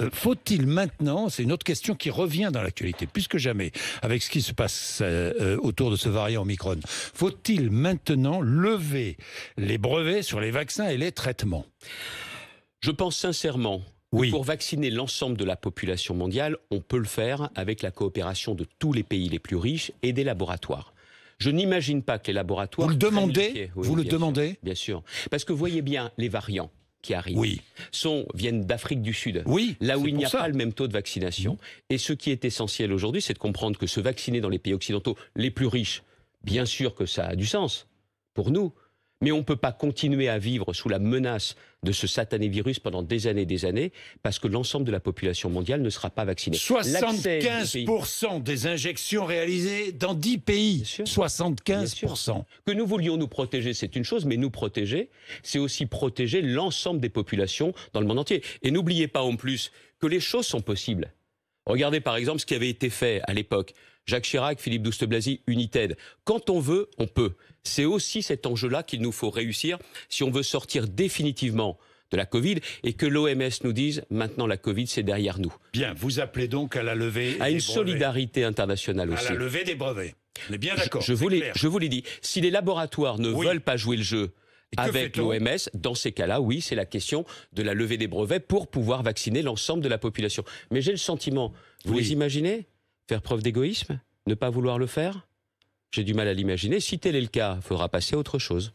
Euh, faut-il maintenant, c'est une autre question qui revient dans l'actualité, plus que jamais, avec ce qui se passe euh, euh, autour de ce variant Omicron, faut-il maintenant lever les brevets sur les vaccins et les traitements Je pense sincèrement oui. Pour vacciner l'ensemble de la population mondiale, on peut le faire avec la coopération de tous les pays les plus riches et des laboratoires. Je n'imagine pas que les laboratoires... Vous le demandez Vous le demandez Bien sûr. Parce que voyez bien les variants qui arrivent sont, viennent d'Afrique du Sud, là où il n'y a pas le même taux de vaccination. Et ce qui est essentiel aujourd'hui, c'est de comprendre que se vacciner dans les pays occidentaux les plus riches, bien sûr que ça a du sens pour nous, mais on ne peut pas continuer à vivre sous la menace de ce satané virus pendant des années et des années, parce que l'ensemble de la population mondiale ne sera pas vaccinée. 75% des, des injections réalisées dans 10 pays. 75%. Que nous voulions nous protéger, c'est une chose, mais nous protéger, c'est aussi protéger l'ensemble des populations dans le monde entier. Et n'oubliez pas en plus que les choses sont possibles. Regardez par exemple ce qui avait été fait à l'époque Jacques Chirac, Philippe Douste-Blazy, United. Quand on veut, on peut. C'est aussi cet enjeu-là qu'il nous faut réussir si on veut sortir définitivement de la Covid et que l'OMS nous dise maintenant la Covid c'est derrière nous. Bien, vous appelez donc à la levée à une solidarité internationale aussi. À la levée des brevets. On est bien d'accord. Je, je vous l'ai dit. Si les laboratoires ne veulent pas jouer le jeu, avec l'OMS. Dans ces cas-là, oui, c'est la question de la levée des brevets pour pouvoir vacciner l'ensemble de la population. Mais j'ai le sentiment, vous les imaginez Faire preuve d'égoïsme Ne pas vouloir le faire J'ai du mal à l'imaginer. Si tel est le cas, faudra passer à autre chose.